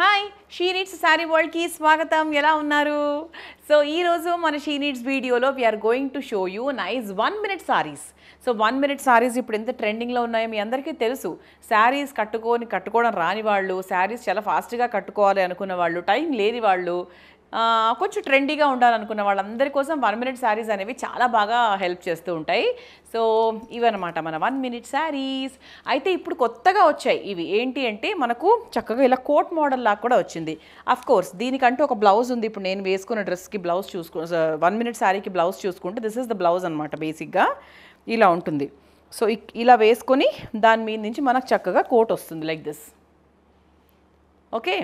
Hi she needs sari వరల్డ్కి స్వాగతం ఎలా ఉన్నారు సో ఈరోజు మన షీ నీడ్స్ వీడియోలో we're going to show you nice one minute saris so one minute saris ఇప్పుడు ఎంత ట్రెండింగ్లో ఉన్నాయో మీ అందరికీ తెలుసు శారీస్ కట్టుకొని కట్టుకోవడం రాని వాళ్ళు శారీస్ చాలా ఫాస్ట్గా కట్టుకోవాలి అనుకున్న వాళ్ళు టైం లేని వాళ్ళు కొంచెం ట్రెండీగా ఉండాలనుకున్న వాళ్ళందరి కోసం వన్ మినిట్ శారీస్ అనేవి చాలా బాగా హెల్ప్ చేస్తూ ఉంటాయి సో ఇవన్నమాట మన వన్ మినిట్ శారీస్ అయితే ఇప్పుడు కొత్తగా వచ్చాయి ఇవి ఏంటి అంటే మనకు చక్కగా ఇలా కోట్ మోడల్ లాగా కూడా వచ్చింది అఫ్ కోర్స్ దీనికంటూ ఒక బ్లౌజ్ ఉంది ఇప్పుడు నేను వేసుకున్న డ్రెస్కి బ్లౌజ్ చూసుకు వన్ మినిట్ శారీకి బ్లౌజ్ చూసుకుంటే దిస్ ఇస్ ద బ్లౌజ్ అనమాట బేసిక్గా ఇలా ఉంటుంది సో ఇలా వేసుకొని దాని మీద నుంచి మనకు చక్కగా కోట్ వస్తుంది లైక్ దిస్ ఓకే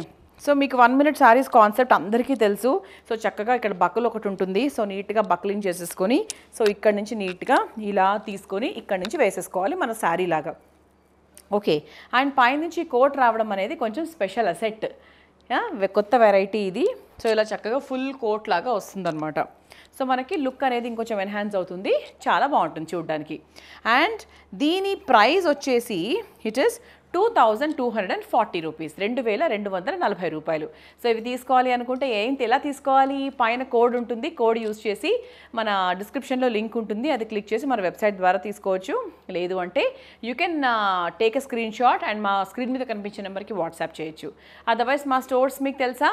సో మీకు వన్ మినిట్ శారీస్ కాన్సెప్ట్ అందరికీ తెలుసు సో చక్కగా ఇక్కడ బకులు ఒకటి ఉంటుంది సో నీట్గా బక్లింగ్ చేసేసుకొని సో ఇక్కడ నుంచి నీట్గా ఇలా తీసుకొని ఇక్కడ నుంచి వేసేసుకోవాలి మన శారీ లాగా ఓకే అండ్ పైనుంచి కోట్ రావడం అనేది కొంచెం స్పెషల్ అసెట్ కొత్త వెరైటీ ఇది సో ఇలా చక్కగా ఫుల్ కోట్ లాగా వస్తుందన్నమాట సో మనకి లుక్ అనేది ఇంకొంచెం ఎన్హాన్స్ అవుతుంది చాలా బాగుంటుంది చూడడానికి అండ్ దీని ప్రైస్ వచ్చేసి it is two thousand two hundred and forty rupees రెండు వేల రెండు వందల నలభై రూపాయలు సో ఇవి తీసుకోవాలి అనుకుంటే ఏంటి ఎలా తీసుకోవాలి పైన కోడ్ ఉంటుంది కోడ్ యూస్ చేసి మన డిస్క్రిప్షన్లో లింక్ ఉంటుంది అది క్లిక్ చేసి మన వెబ్సైట్ ద్వారా తీసుకోవచ్చు లేదు అంటే you can take a screenshot and మా స్క్రీన్ మీద కనిపించే నెంబర్కి వాట్సాప్ చేయొచ్చు అదర్వైజ్ మా స్టోర్స్ మీకు తెలుసా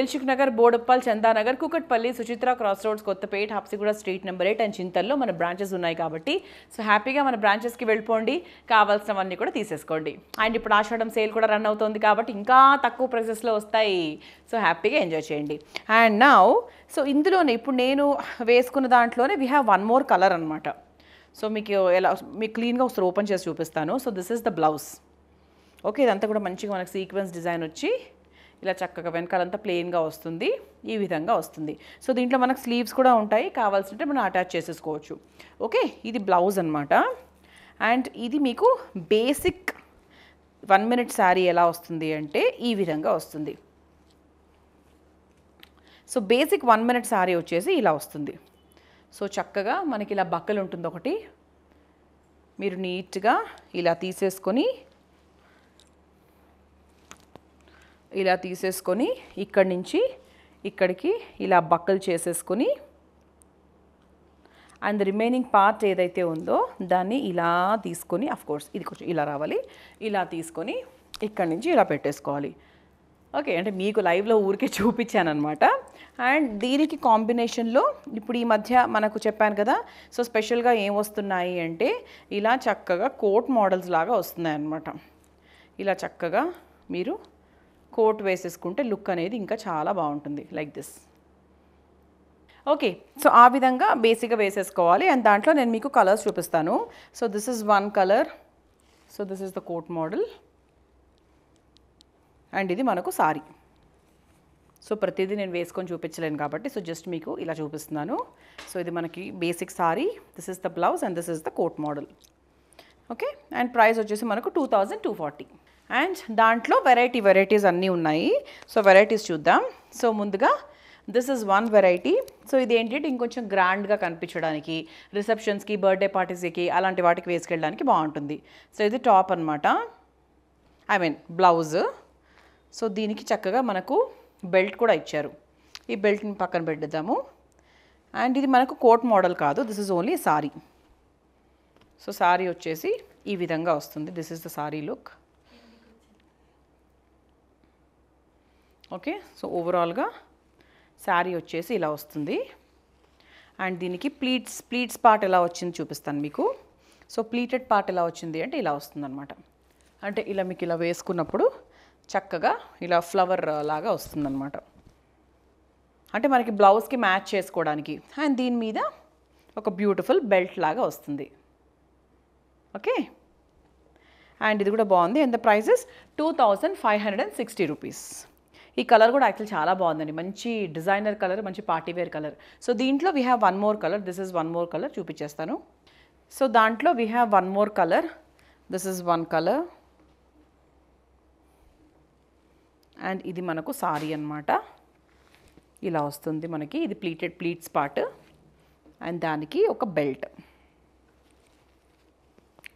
Dilsukhnagar Boduppal Chandanagar Kukatpally Suchitra cross roads Kothapet Habsiguda street number eight and చింతల్లో మన బ్రాంచెస్ ఉన్నాయి కాబట్టి సో హ్యాపీగా మన బ్రాంచెస్కి వెళ్ళిపోండి కావాల్సినవన్నీ కూడా తీసేసుకోండి అండ్ ఇప్పుడు ఆషాఢం సేల్ కూడా రన్ అవుతుంది కాబట్టి ఇంకా తక్కువ ప్రైసెస్లో వస్తాయి సో హ్యాపీగా ఎంజాయ్ చేయండి అండ్ నా సో ఇందులోనే ఇప్పుడు నేను వేసుకున్న దాంట్లోనే we have one more colour అనమాట సో మీకు ఎలా మీకు క్లీన్గా ఒకసారి ఓపెన్ చేసి చూపిస్తాను so this is the blouse okay ఇదంతా కూడా మంచిగా మనకు సీక్వెన్స్ డిజైన్ వచ్చి ఇలా చక్కగా వెనకాలంతా ప్లెయిన్గా వస్తుంది ఈ విధంగా వస్తుంది సో దీంట్లో మనకు స్లీవ్స్ కూడా ఉంటాయి కావాల్సింటే మనం అటాచ్ చేసేసుకోవచ్చు ఓకే ఇది బ్లౌజ్ అనమాట అండ్ ఇది మీకు బేసిక్ వన్ మినిట్ శారీ ఎలా వస్తుంది అంటే ఈ విధంగా వస్తుంది so basic one minute sari వచ్చేసి ఇలా వస్తుంది సో చక్కగా మనకి ఇలా బక్కలు ఉంటుంది ఒకటి మీరు నీట్గా ఇలా తీసేసుకొని ఇలా తీసేసుకొని ఇక్కడి నుంచి ఇక్కడికి ఇలా బక్కలు చేసేసుకొని అండ్ రిమైనింగ్ పార్ట్ ఏదైతే ఉందో దాన్ని ఇలా తీసుకొని కోర్స్ ఇది కొంచెం ఇలా రావాలి ఇలా తీసుకొని ఇక్కడ నుంచి ఇలా పెట్టేసుకోవాలి ఓకే అంటే మీకు లైవ్లో ఊరికే చూపించాను అనమాట అండ్ దీనికి కాంబినేషన్లో ఇప్పుడు ఈ మధ్య మనకు చెప్పాను కదా సో స్పెషల్గా ఏం వస్తున్నాయి అంటే ఇలా చక్కగా కోట్ మోడల్స్ లాగా వస్తున్నాయి అనమాట ఇలా చక్కగా మీరు కోట్ వేసేసుకుంటే లుక్ అనేది ఇంకా చాలా బాగుంటుంది లైక్ దిస్ ఓకే సో ఆ విధంగా బేసిక్గా వేసేసుకోవాలి అండ్ దాంట్లో నేను మీకు కలర్స్ చూపిస్తాను so this is one colour so this is the coat model and ఇది మనకు సారీ సో ప్రతిదీ నేను వేసుకొని చూపించలేను కాబట్టి సో జస్ట్ మీకు ఇలా చూపిస్తున్నాను సో ఇది మనకి basic sari this is the blouse and this is the coat model okay and price వచ్చేసి మనకు టూ టూ ఫార్టీ అండ్ దాంట్లో వెరైటీ వెరైటీస్ అన్నీ ఉన్నాయి సో వెరైటీస్ చూద్దాం సో ముందుగా this is one variety so ఇది ఏంటంటే ఇంకొంచెం గ్రాండ్గా కనిపించడానికి రిసెప్షన్స్కి బర్త్డే పార్టీస్కి అలాంటి వాటికి వేసుకెళ్ళడానికి బాగుంటుంది సో ఇది టాప్ అనమాట ఐ మీన్ బ్లౌజ్ సో దీనికి చక్కగా మనకు బెల్ట్ కూడా ఇచ్చారు ఈ బెల్ట్ని పక్కన పెడదాము అండ్ ఇది మనకు కోట్ మోడల్ కాదు this is only sari so sari వచ్చేసి ఈ విధంగా వస్తుంది this is the sari look okay so ఓవరాల్గా శారీ వచ్చేసి ఇలా వస్తుంది అండ్ దీనికి ప్లీట్స్ ప్లీట్స్ పార్ట్ ఎలా వచ్చింది చూపిస్తాను మీకు సో ప్లీటెడ్ పార్ట్ ఎలా వచ్చింది అంటే ఇలా వస్తుందన్నమాట అంటే ఇలా మీకు ఇలా వేసుకున్నప్పుడు చక్కగా ఇలా ఫ్లవర్ లాగా వస్తుందన్నమాట అంటే మనకి బ్లౌజ్కి మ్యాచ్ చేసుకోవడానికి అండ్ దీని మీద ఒక బ్యూటిఫుల్ బెల్ట్ లాగా వస్తుంది ఓకే అండ్ ఇది కూడా బాగుంది ఎంత prices two thousand five hundred and sixty rupees ఈ కలర్ కూడా యాక్చువల్ చాలా బాగుందండి మంచి డిజైనర్ కలర్ మంచి పార్టీ వేర్ కలర్ సో దీంట్లో we have one more colour this is one more colour చూపించేస్తాను సో దాంట్లో we have one more colour this is one colour and ఇది మనకు సారీ అనమాట ఇలా వస్తుంది మనకి ఇది ప్లీటెడ్ ప్లీట్స్ పార్ట్ అండ్ దానికి ఒక బెల్ట్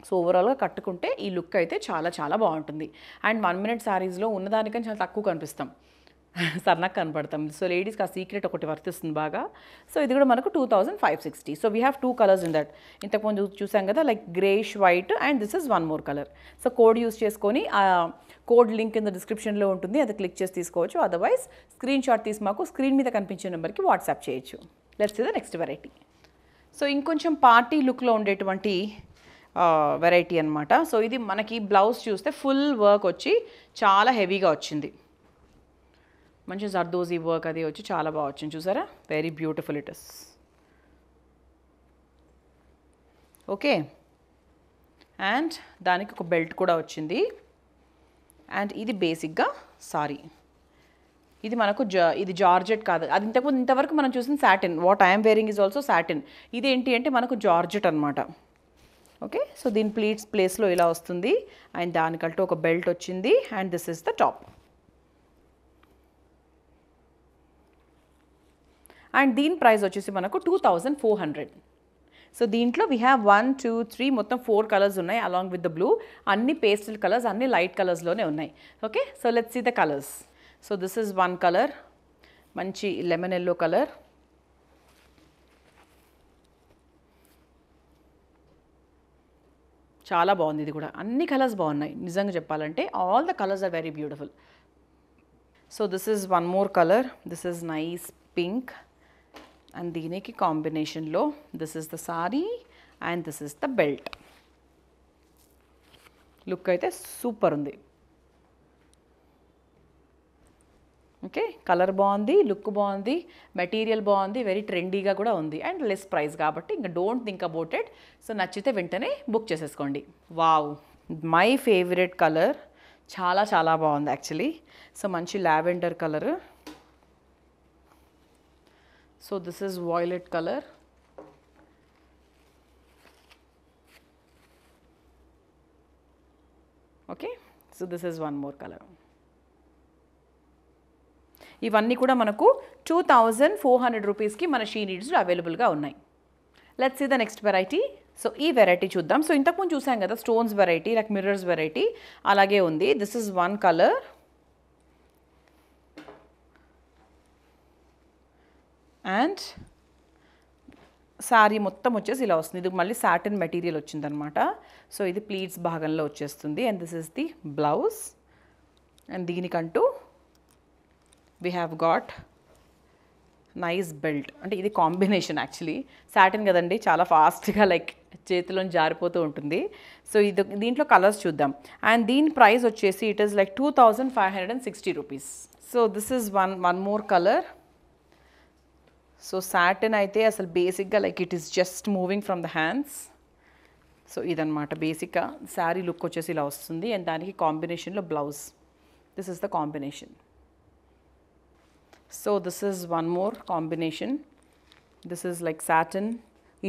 సో ఓవరాల్గా కట్టుకుంటే ఈ లుక్ అయితే చాలా చాలా బాగుంటుంది అండ్ వన్ మినిట్ శారీస్లో ఉన్నదానికని చాలా తక్కువ కనిపిస్తాం నాకు కనపడతాం సో లేడీస్కి ఆ సీక్రెట్ ఒకటి వర్తిస్తుంది బాగా సో ఇది కూడా మనకు two thousand five sixty so we have two colours in that ఇంతకుముందు చూసాం కదా like greyish white and this is one more colour so code use చేసుకొని ఆ కోడ్ లింక్ కింద డిస్క్రిప్షన్లో ఉంటుంది అది క్లిక్ చేసి తీసుకోవచ్చు అదర్వైజ్ స్క్రీన్ షాట్ తీసి మాకు స్క్రీన్ మీద కనిపించే నెంబర్కి వాట్సాప్ చేయొచ్చు let's the next variety so ఇంకొంచెం పార్టీ లుక్లో ఉండేటువంటి వెరైటీ అనమాట సో ఇది మనకి బ్లౌజ్ చూస్తే ఫుల్ వర్క్ వచ్చి చాలా హెవీగా వచ్చింది మంచి జర్దోజీ వర్క్ అది వచ్చి చాలా బాగా వచ్చింది చూసారా very beautiful it is okay and దానికి ఒక బెల్ట్ కూడా వచ్చింది అండ్ ఇది బేసిక్గా సారీ ఇది మనకు జా ఇది జార్జెట్ కాదు అది ఇంతకుముందు ఇంతవరకు మనం చూసిన satin what I'm wearing is also satin ఏంటి అంటే మనకు జార్జెట్ అనమాట ఓకే సో దీని ప్లీట్స్ ప్లేస్లో ఇలా వస్తుంది అండ్ దానికంటూ ఒక బెల్ట్ వచ్చింది and this is the top and దీని ప్రైస్ వచ్చేసి మనకు two thousand four hundred so దీంట్లో we have one two three మొత్తం ఫోర్ కలర్స్ ఉన్నాయి అలాంగ్ విత్ ద బ్లూ అన్ని పేస్టల్ కలర్స్ అన్ని లైట్ కలర్స్లోనే ఉన్నాయి okay so let see the colours so this is one colour మంచి లెమన్ ఎల్లో కలర్ చాలా బాగుంది ఇది కూడా అన్ని కలర్స్ బాగున్నాయి నిజంగా చెప్పాలంటే all the colours are very beautiful so this is one more colour this is nice pink and దీనికి కాంబినేషన్లో this is the sari and this is the belt look అయితే సూపర్ ఉంది ఓకే కలర్ బాగుంది లుక్ బాగుంది మెటీరియల్ బాగుంది very ట్రెండీగా కూడా ఉంది అండ్ లెస్ ప్రైస్ కాబట్టి ఇంకా don't think about it so నచ్చితే వెంటనే బుక్ చేసేసుకోండి వావ్ మై ఫేవరెట్ కలర్ చాలా చాలా బాగుంది యాక్చువల్లీ సో మంచి lavender colour so this is violet colour okay so this is one more colour ఇవన్నీ కూడా మనకు టూ థౌజండ్ ఫోర్ హండ్రెడ్ రూపీస్కి మన షీ నీడ్స్లో అవైలబుల్గా ఉన్నాయి let's see the next variety so ఈ వెరైటీ చూద్దాం సో ఇంతకుముందు చూసాం కదా stones variety like mirrors variety అలాగే ఉంది this is one colour and sari మొత్తం వచ్చేసి ఇలా వస్తుంది ఇది మళ్ళీ సాటిన్ మెటీరియల్ వచ్చిందనమాట సో ఇది ప్లీట్స్ భాగంలో వచ్చేస్తుంది and this is the blouse and దీనికంటూ we have got nice belt అంటే ఇది కాంబినేషన్ యాక్చువల్లీ శాటిన్ కదండి చాలా ఫాస్ట్గా లైక్ చేతిలో జారిపోతూ ఉంటుంది సో ఇది దీంట్లో కలర్స్ చూద్దాం అండ్ దీని ప్రైస్ వచ్చేసి it is like two thousand five hundred and sixty rupees so this is one one more colour so satin అయితే అసలు బేసిక్గా like it is just moving from the hands so ఇదనమాట బేసిక్గా sari look వచ్చేసి ఇలా వస్తుంది అండ్ దానికి కాంబినేషన్లో blouse this is the combination So this is one more combination. This is like satin,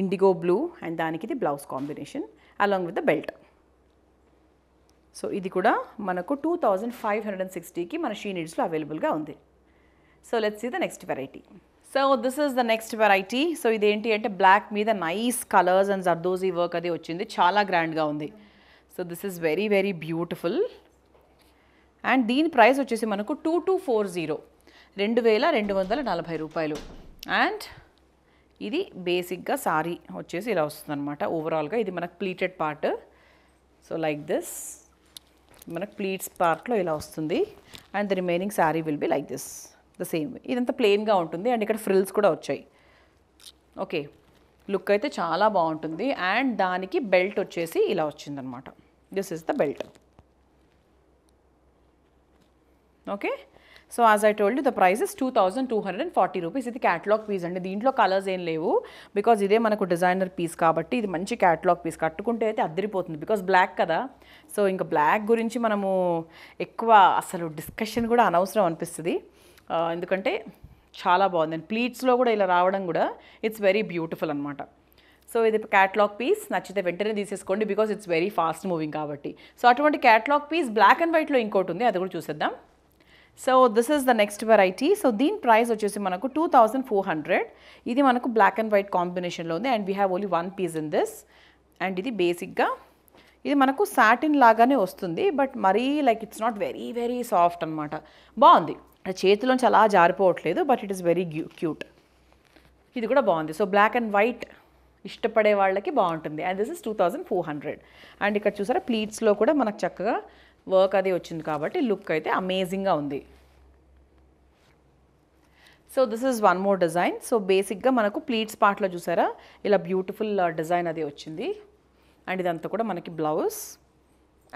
indigo blue and దానికి ఇది blouse combination along with the belt so ఇది కూడా మనకు two thousand five hundred and సిక్స్టీకి మన she నీడ్స్లో అవైలబుల్గా ఉంది so let's see the next variety so this is the next variety so ఇదేంటి అంటే బ్లాక్ మీద nice colours and zardozi work అది వచ్చింది చాలా గ్రాండ్గా ఉంది so this is very very beautiful and దీని ప్రైస్ వచ్చేసి మనకు టూ టూ ఫోర్ జీరో రెండు వేల రెండు వందల నలభై రూపాయలు అండ్ ఇది బేసిక్గా సారీ వచ్చేసి ఇలా వస్తుందన్నమాట ఓవరాల్గా ఇది మనకు pleated part so like this మనకు ప్లీట్స్ పార్ట్లో ఇలా వస్తుంది and the remaining sari will be like this the same ఇదంతా ప్లెయిన్గా ఉంటుంది అండ్ ఇక్కడ ఫ్రిల్స్ కూడా వచ్చాయి ఓకే లుక్ అయితే చాలా బాగుంటుంది అండ్ దానికి బెల్ట్ వచ్చేసి ఇలా వచ్చిందనమాట this is the belt okay so as I told the price two thousand two hundred and forty rupees ఇది క్యాట్లాగ్ పీస్ అండి దీంట్లో కలర్స్ ఏం లేవు బికాజ్ ఇదే మనకు డిజైనర్ పీస్ కాబట్టి ఇది మంచి క్యాట్లాగ్ పీస్ కట్టుకుంటే అయితే అద్దరిపోతుంది బికాజ్ బ్లాక్ కదా సో ఇంకా బ్లాక్ గురించి మనము ఎక్కువ అసలు డిస్కషన్ కూడా అనవసరం అనిపిస్తుంది ఎందుకంటే చాలా బాగుందండి ప్లీట్స్లో కూడా ఇలా రావడం కూడా ఇట్స్ వెరీ బ్యూటిఫుల్ అనమాట సో ఇది క్యాట్లాగ్ పీస్ నచ్చితే వెంటనే తీసేసుకోండి because it's very fast moving కాబట్టి సో అటువంటి క్యాట్లాగ్ పీస్ బ్లాక్ అండ్ వైట్లో ఇంకోటి ఉంది అది కూడా చూసేద్దాం so this is the next variety so దీని ప్రైస్ వచ్చేసి మనకు టూ థౌజండ్ ఫోర్ హండ్రెడ్ ఇది మనకు బ్లాక్ అండ్ వైట్ కాంబినేషన్లో ఉంది and we have only one piece in this and ఇది బేసిక్గా ఇది మనకు సాటిన్ లాగానే వస్తుంది బట్ మరీ like it's not very very soft అనమాట బాగుంది చేతిలోంచి అలా జారిపోవట్లేదు but it is very cute ఇది కూడా బాగుంది సో బ్లాక్ అండ్ వైట్ ఇష్టపడే వాళ్ళకి బాగుంటుంది and this is two thousand four hundred and ఇక్కడ చూసారా ప్లీట్స్లో కూడా మనకు చక్కగా వర్క్ అది వచ్చింది కాబట్టి లుక్ అయితే అమేజింగ్గా ఉంది so this is one more design so బేసిక్గా మనకు ప్లీట్స్ పార్ట్లో చూసారా ఇలా బ్యూటిఫుల్ డిజైన్ uh, అది వచ్చింది అండ్ ఇదంతా కూడా మనకి blouse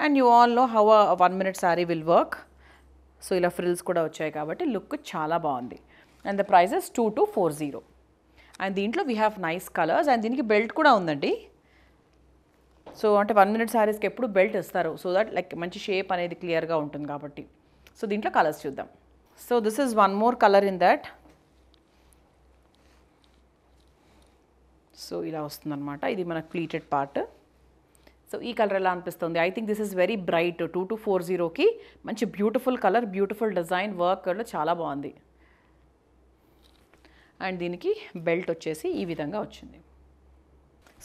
and you all know how one minute sari will work so ఇలా ఫ్రిల్స్ కూడా వచ్చాయి కాబట్టి లుక్ చాలా బాగుంది and the prices two two four zero and దీంట్లో we have nice colours and దీనికి బెల్ట్ కూడా ఉందండి సో అంటే వన్ మినిట్ శారీస్కి ఎప్పుడు బెల్ట్ ఇస్తారు సో దట్ లైక్ మంచి షేప్ అనేది క్లియర్గా ఉంటుంది కాబట్టి సో దీంట్లో కలర్స్ చూద్దాం so this is one more colour in that so ఇలా వస్తుందన్నమాట ఇది మన ప్లీటెడ్ పార్ట్ సో ఈ కలర్ ఎలా అనిపిస్తుంది I think this is very bright two two four జీరోకి మంచి beautiful colour beautiful design work చాలా బాగుంది అండ్ దీనికి బెల్ట్ వచ్చేసి ఈ విధంగా వచ్చింది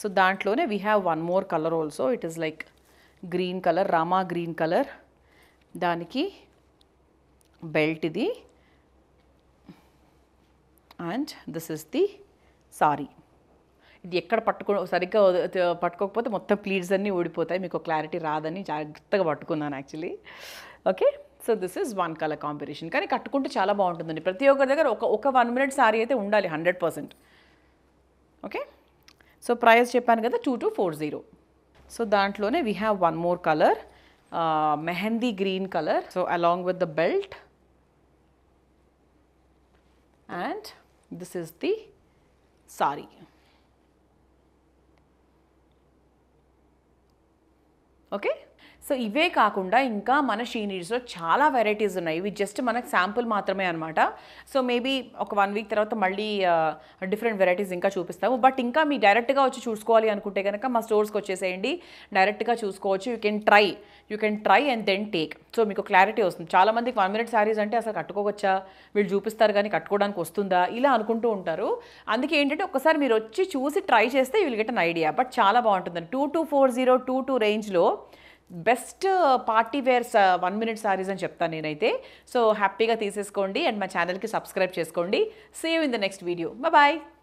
సో దాంట్లోనే we have one more colour also it is like green colour Rama green colour దానికి బెల్ట్ ఇది and this is the sari ఇది ఎక్కడ పట్టుకో సరిగ్గా పట్టుకోకపోతే మొత్తం ప్లీడ్స్ అన్నీ ఊడిపోతాయి మీకు క్లారిటీ రాదని జాగ్రత్తగా పట్టుకున్నాను actually okay so this is one colour combination కానీ కట్టుకుంటే చాలా బాగుంటుందండి ప్రతి ఒక్కరి దగ్గర ఒక ఒక వన్ మినిట్ సారీ అయితే ఉండాలి hundred percent okay So price Japan is 2240. So dantlone we have one more color, uh, green color. So along with the belt. And this is the sari. Okay. So ఇవే కాకుండా ఇంకా మన షీనిడ్స్లో చాలా varieties ఉన్నాయి ఇవి just మనకు sample మాత్రమే అనమాట సో మేబీ ఒక వన్ వీక్ తర్వాత మళ్ళీ డిఫరెంట్ వెరైటీస్ ఇంకా చూపిస్తాము బట్ ఇంకా మీ డైరెక్ట్గా వచ్చి చూసుకోవాలి అనుకుంటే కనుక మా స్టోర్స్కి వచ్చేసేయండి డైరెక్ట్గా చూసుకోవచ్చు you can try you can try and then take so మీకు క్లారిటీ వస్తుంది చాలామందికి వన్ మినిట్ శారీస్ అంటే అసలు కట్టుకోవచ్చా వీళ్ళు చూపిస్తారు కానీ కట్టుకోవడానికి వస్తుందా ఇలా అనుకుంటూ ఉంటారు అందుకే ఏంటంటే ఒకసారి మీరు వచ్చి చూసి ట్రై చేస్తే వీళ్ళు గెట్ అన్ ఐడియా బట్ చాలా బాగుంటుందండి two two four zero two two రేంజ్లో best party wears one minute saris అని చెప్తాను నేనైతే సో హ్యాపీగా తీసేసుకోండి అండ్ మా ఛానల్కి సబ్స్క్రైబ్ చేసుకోండి see you in the next video bye